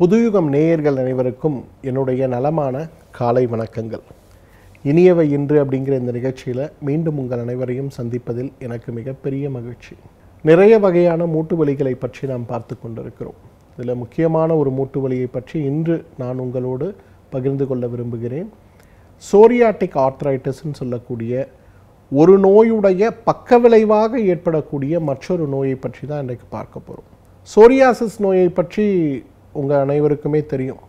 புதுயுகம் நேயர்கள் அனைவருக்கும் என்னுடைய நலமான காலை வணக்கங்கள் இனியவை இன்று அப்படிங்கிற இந்த நிகழ்ச்சியில் மீண்டும் உங்கள் அனைவரையும் சந்திப்பதில் எனக்கு மிகப்பெரிய மகிழ்ச்சி நிறைய வகையான மூட்டு வலிகளை பற்றி நாம் பார்த்து கொண்டிருக்கிறோம் இதில் முக்கியமான ஒரு மூட்டு வழியை பற்றி இன்று நான் உங்களோடு பகிர்ந்து கொள்ள விரும்புகிறேன் சோரியாட்டிக் ஆர்த்ரைட்டிஸ்ன்னு சொல்லக்கூடிய ஒரு நோயுடைய பக்க விளைவாக ஏற்படக்கூடிய மற்றொரு நோயை பற்றி தான் இன்றைக்கு பார்க்க போகிறோம் சோரியாசிஸ் நோயை பற்றி உங்கள் அனைவருக்குமே தெரியும்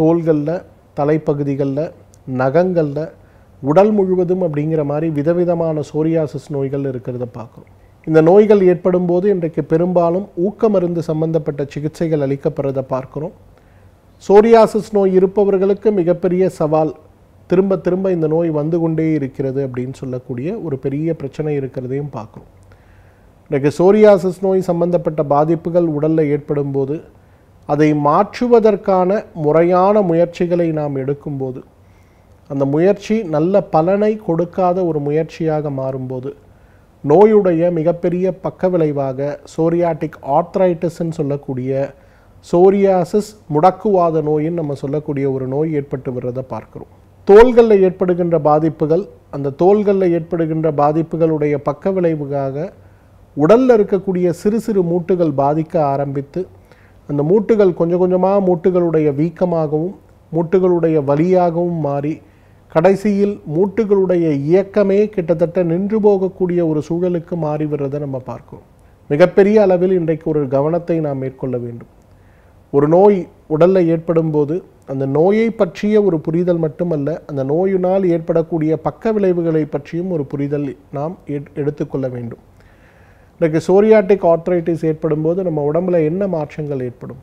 தோள்களில் தலைப்பகுதிகளில் நகங்களில் உடல் முழுவதும் அப்படிங்கிற மாதிரி விதவிதமான சோரியாசிஸ் நோய்கள் இருக்கிறத பார்க்குறோம் இந்த நோய்கள் ஏற்படும் போது இன்றைக்கு பெரும்பாலும் ஊக்க மருந்து சம்பந்தப்பட்ட சிகிச்சைகள் அளிக்கப்படுறதை பார்க்குறோம் சோரியாசிஸ் நோய் இருப்பவர்களுக்கு மிகப்பெரிய சவால் திரும்ப திரும்ப இந்த நோய் வந்து கொண்டே இருக்கிறது அப்படின்னு சொல்லக்கூடிய ஒரு பெரிய பிரச்சனை இருக்கிறதையும் பார்க்குறோம் இன்றைக்கு சோரியாசிஸ் நோய் சம்பந்தப்பட்ட பாதிப்புகள் உடலில் ஏற்படும் போது அதை மாற்றுவதற்கான முறையான முயற்சிகளை நாம் எடுக்கும்போது அந்த முயற்சி நல்ல பலனை கொடுக்காத ஒரு முயற்சியாக மாறும்போது நோயுடைய மிகப்பெரிய பக்க விளைவாக சோரியாட்டிக் ஆர்த்ரைட்டிஸ்ன்னு சொல்லக்கூடிய சோரியாசிஸ் முடக்குவாத நோயின்னு நம்ம சொல்லக்கூடிய ஒரு நோய் ஏற்பட்டு வர்றதை பார்க்குறோம் தோள்களில் ஏற்படுகின்ற பாதிப்புகள் அந்த தோள்களில் ஏற்படுகின்ற பாதிப்புகளுடைய பக்க விளைவுக்காக உடலில் இருக்கக்கூடிய சிறு சிறு மூட்டுகள் பாதிக்க ஆரம்பித்து அந்த மூட்டுகள் கொஞ்சம் கொஞ்சமாக மூட்டுகளுடைய வீக்கமாகவும் மூட்டுகளுடைய வலியாகவும் மாறி கடைசியில் மூட்டுகளுடைய இயக்கமே கிட்டத்தட்ட நின்று போகக்கூடிய ஒரு சூழலுக்கு மாறி வர்றதை நம்ம பார்க்கிறோம் மிகப்பெரிய அளவில் இன்றைக்கு ஒரு கவனத்தை நாம் மேற்கொள்ள வேண்டும் ஒரு நோய் உடலில் ஏற்படும் போது அந்த நோயை பற்றிய ஒரு புரிதல் மட்டுமல்ல அந்த நோயினால் ஏற்படக்கூடிய பக்க விளைவுகளை பற்றியும் ஒரு புரிதல் நாம் எடுத்துக்கொள்ள வேண்டும் இன்றைக்கு சோரியாட்டிக் ஆர்த்ரைட்டிஸ் ஏற்படும் போது நம்ம உடம்புல என்ன மாற்றங்கள் ஏற்படும்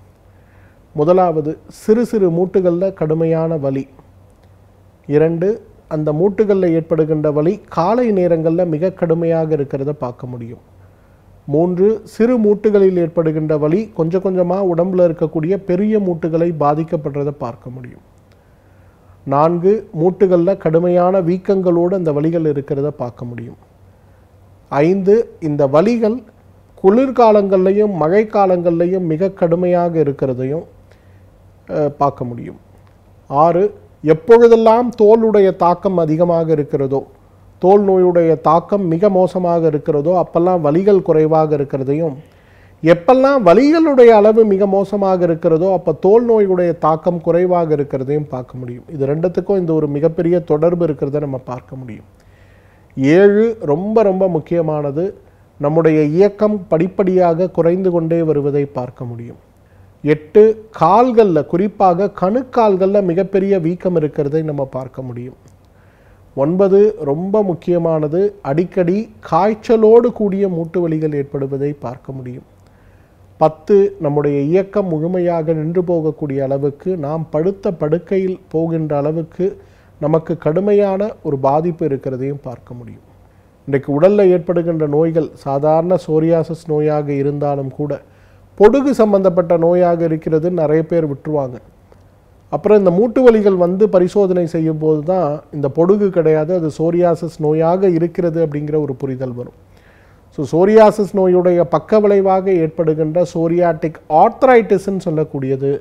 முதலாவது சிறு சிறு மூட்டுகளில் கடுமையான வலி இரண்டு அந்த மூட்டுகளில் ஏற்படுகின்ற வலி காலை நேரங்களில் மிக கடுமையாக இருக்கிறத பார்க்க முடியும் மூன்று சிறு மூட்டுகளில் ஏற்படுகின்ற வலி கொஞ்சம் கொஞ்சமாக உடம்பில் இருக்கக்கூடிய பெரிய மூட்டுகளை பாதிக்கப்படுறதை பார்க்க முடியும் நான்கு மூட்டுகளில் கடுமையான வீக்கங்களோடு அந்த வலிகள் இருக்கிறத பார்க்க முடியும் ஐந்து இந்த வலிகள் குளிர்காலங்கள்லையும் மழைக்காலங்கள்லையும் மிக கடுமையாக இருக்கிறதையும் பார்க்க முடியும் ஆறு எப்பொழுதெல்லாம் தோலுடைய தாக்கம் அதிகமாக இருக்கிறதோ தோல் நோயுடைய தாக்கம் மிக மோசமாக இருக்கிறதோ அப்பெல்லாம் வலிகள் குறைவாக இருக்கிறதையும் எப்பெல்லாம் வலிகளுடைய அளவு மிக மோசமாக இருக்கிறதோ அப்போ தோல் நோயுடைய தாக்கம் குறைவாக இருக்கிறதையும் பார்க்க முடியும் இது ரெண்டுத்துக்கும் இந்த ஒரு மிகப்பெரிய தொடர்பு இருக்கிறத நம்ம பார்க்க முடியும் ஏழு ரொம்ப ரொம்ப முக்கியமானது நம்முடைய இயக்கம் படிப்படியாக குறைந்து கொண்டே வருவதை பார்க்க முடியும் எட்டு கால்களில் குறிப்பாக கணுக்கால்களில் மிகப்பெரிய வீக்கம் இருக்கிறதை நம்ம பார்க்க முடியும் ஒன்பது ரொம்ப முக்கியமானது அடிக்கடி காய்ச்சலோடு கூடிய மூட்டு வலிகள் ஏற்படுவதை பார்க்க முடியும் பத்து நம்முடைய இயக்கம் முழுமையாக நின்று போகக்கூடிய அளவுக்கு நாம் படுத்த படுக்கையில் போகின்ற அளவுக்கு நமக்கு கடுமையான ஒரு பாதிப்பு இருக்கிறதையும் பார்க்க முடியும் இன்றைக்கு உடலில் ஏற்படுகின்ற நோய்கள் சாதாரண சோரியாசஸ் நோயாக இருந்தாலும் கூட பொடுகு சம்பந்தப்பட்ட நோயாக இருக்கிறது நிறைய பேர் விட்டுருவாங்க அப்புறம் இந்த மூட்டு வலிகள் வந்து பரிசோதனை செய்யும் போது தான் இந்த பொடுகு கிடையாது அது சோரியாசஸ் நோயாக இருக்கிறது அப்படிங்கிற ஒரு புரிதல் வரும் ஸோ சோரியாசஸ் நோயுடைய பக்க விளைவாக ஏற்படுகின்ற சோரியாட்டிக் ஆர்த்ரைட்டிஸ்ன்னு சொல்லக்கூடியது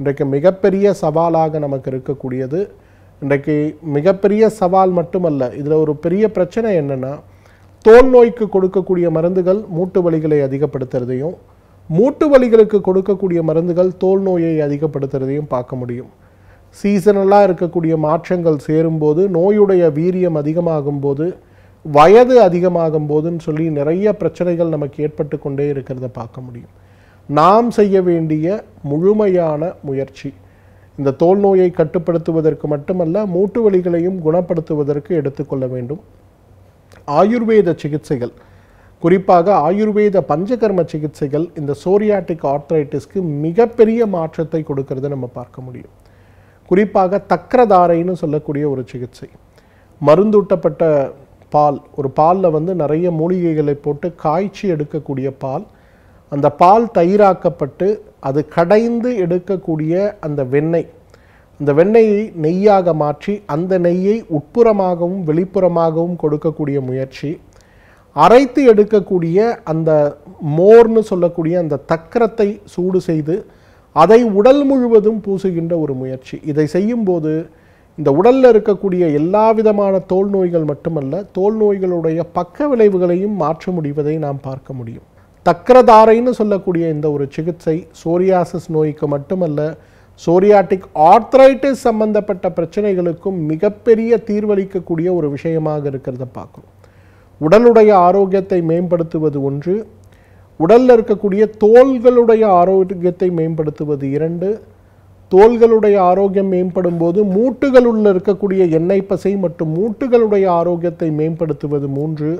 இன்றைக்கு மிகப்பெரிய சவாலாக நமக்கு இருக்கக்கூடியது இன்றைக்கு மிகப்பெரிய சவால் மட்டுமல்ல இதில் ஒரு பெரிய பிரச்சனை என்னென்னா தோல் நோய்க்கு கொடுக்கக்கூடிய மருந்துகள் மூட்டு வலிகளை அதிகப்படுத்துறதையும் மூட்டு வலிகளுக்கு கொடுக்கக்கூடிய மருந்துகள் தோல் நோயை அதிகப்படுத்துறதையும் பார்க்க முடியும் சீசனலாக இருக்கக்கூடிய மாற்றங்கள் சேரும்போது நோயுடைய வீரியம் அதிகமாகும் போது வயது அதிகமாகும் போதுன்னு சொல்லி நிறைய பிரச்சனைகள் நமக்கு ஏற்பட்டு கொண்டே இருக்கிறத பார்க்க முடியும் நாம் செய்ய வேண்டிய முழுமையான முயற்சி இந்த தோல் நோயை கட்டுப்படுத்துவதற்கு மட்டுமல்ல மூட்டு வலிகளையும் குணப்படுத்துவதற்கு எடுத்துக்கொள்ள வேண்டும் ஆயுர்வேத சிகிச்சைகள் குறிப்பாக ஆயுர்வேத பஞ்சகர்ம சிகிச்சைகள் இந்த சோரியாட்டிக் ஆர்த்ரைட்டிஸ்க்கு மிகப்பெரிய மாற்றத்தை கொடுக்கறதை நம்ம பார்க்க முடியும் குறிப்பாக தக்கரதாரைன்னு சொல்லக்கூடிய ஒரு சிகிச்சை மருந்தூட்டப்பட்ட பால் ஒரு பாலில் வந்து நிறைய மூலிகைகளை போட்டு காய்ச்சி எடுக்கக்கூடிய பால் அந்த பால் தயிராக்கப்பட்டு அது கடைந்து எடுக்கக்கூடிய அந்த வெண்ணெய் அந்த வெண்ணெயை நெய்யாக மாற்றி அந்த நெய்யை உட்புறமாகவும் வெளிப்புறமாகவும் கொடுக்கக்கூடிய முயற்சி அரைத்து எடுக்கக்கூடிய அந்த மோர்னு சொல்லக்கூடிய அந்த தக்கரத்தை சூடு செய்து அதை உடல் முழுவதும் பூசுகின்ற ஒரு முயற்சி இதை செய்யும்போது இந்த உடலில் இருக்கக்கூடிய எல்லா விதமான தோல் நோய்கள் மட்டுமல்ல தோல் நோய்களுடைய பக்க விளைவுகளையும் மாற்ற முடிவதை நாம் பார்க்க முடியும் தக்கரதாரைன்னு சொல்லக்கூடிய இந்த ஒரு சிகிச்சை சோரியாசிஸ் நோய்க்கு மட்டுமல்ல சோரியாட்டிக் ஆர்த்ரைட்டிஸ் சம்பந்தப்பட்ட பிரச்சனைகளுக்கும் மிகப்பெரிய தீர்வளிக்கக்கூடிய ஒரு விஷயமாக இருக்கிறத பார்க்குறோம் உடலுடைய ஆரோக்கியத்தை மேம்படுத்துவது ஒன்று உடலில் இருக்கக்கூடிய தோள்களுடைய ஆரோக்கியத்தை மேம்படுத்துவது இரண்டு தோள்களுடைய ஆரோக்கியம் மேம்படும் போது மூட்டுகளுள்ள இருக்கக்கூடிய எண்ணெய் பசை மற்றும் மூட்டுகளுடைய ஆரோக்கியத்தை மேம்படுத்துவது மூன்று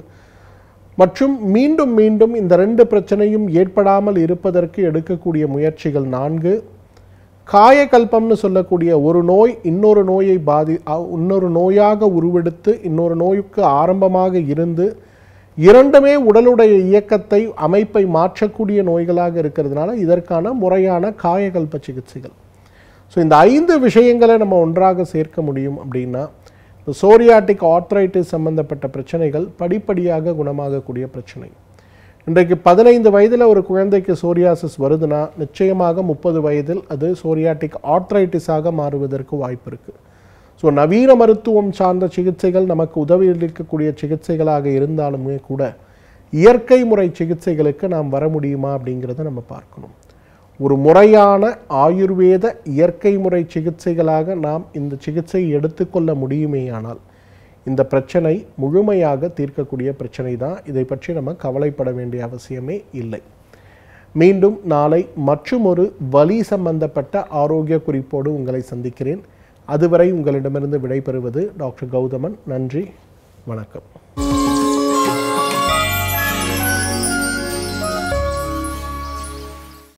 மற்றும் மீண்டும் மீண்டும் இந்த ரெண்டு பிரச்சனையும் ஏற்படாமல் இருப்பதற்கு எடுக்கக்கூடிய முயற்சிகள் நான்கு காயக்கல்பம்னு சொல்லக்கூடிய ஒரு நோய் இன்னொரு நோயை பாதி இன்னொரு நோயாக உருவெடுத்து இன்னொரு நோய்க்கு ஆரம்பமாக இருந்து இரண்டுமே உடலுடைய இயக்கத்தை அமைப்பை மாற்றக்கூடிய நோய்களாக இருக்கிறதுனால இதற்கான முறையான காயகல்ப சிகிச்சைகள் ஸோ இந்த ஐந்து விஷயங்களை நம்ம ஒன்றாக சேர்க்க முடியும் அப்படின்னா சோரியாட்டிக் ஆர்த்ரைட்டிஸ் சம்பந்தப்பட்ட பிரச்சனைகள் படிப்படியாக குணமாகக்கூடிய பிரச்சனை இன்றைக்கு பதினைந்து வயதில் ஒரு குழந்தைக்கு சோரியாசிஸ் வருதுன்னா நிச்சயமாக முப்பது வயதில் அது சோரியாட்டிக் ஆர்த்ரைட்டிஸாக மாறுவதற்கு வாய்ப்பு இருக்குது ஸோ நவீன மருத்துவம் சார்ந்த சிகிச்சைகள் நமக்கு உதவி அளிக்கக்கூடிய சிகிச்சைகளாக இருந்தாலுமே கூட இயற்கை முறை சிகிச்சைகளுக்கு நாம் வர முடியுமா அப்படிங்கிறத நம்ம பார்க்கணும் ஒரு முறையான ஆயுர்வேத இயற்கை முறை சிகிச்சைகளாக நாம் இந்த சிகிச்சையை எடுத்துக்கொள்ள முடியுமேயானால் இந்த பிரச்சனை முழுமையாக தீர்க்கக்கூடிய பிரச்சனை தான் இதை பற்றி நம்ம கவலைப்பட வேண்டிய அவசியமே இல்லை மீண்டும் நாளை மற்றும் ஒரு வலி சம்பந்தப்பட்ட ஆரோக்கிய குறிப்போடு உங்களை சந்திக்கிறேன் அதுவரை உங்களிடமிருந்து விடைபெறுவது டாக்டர் கௌதமன் நன்றி வணக்கம்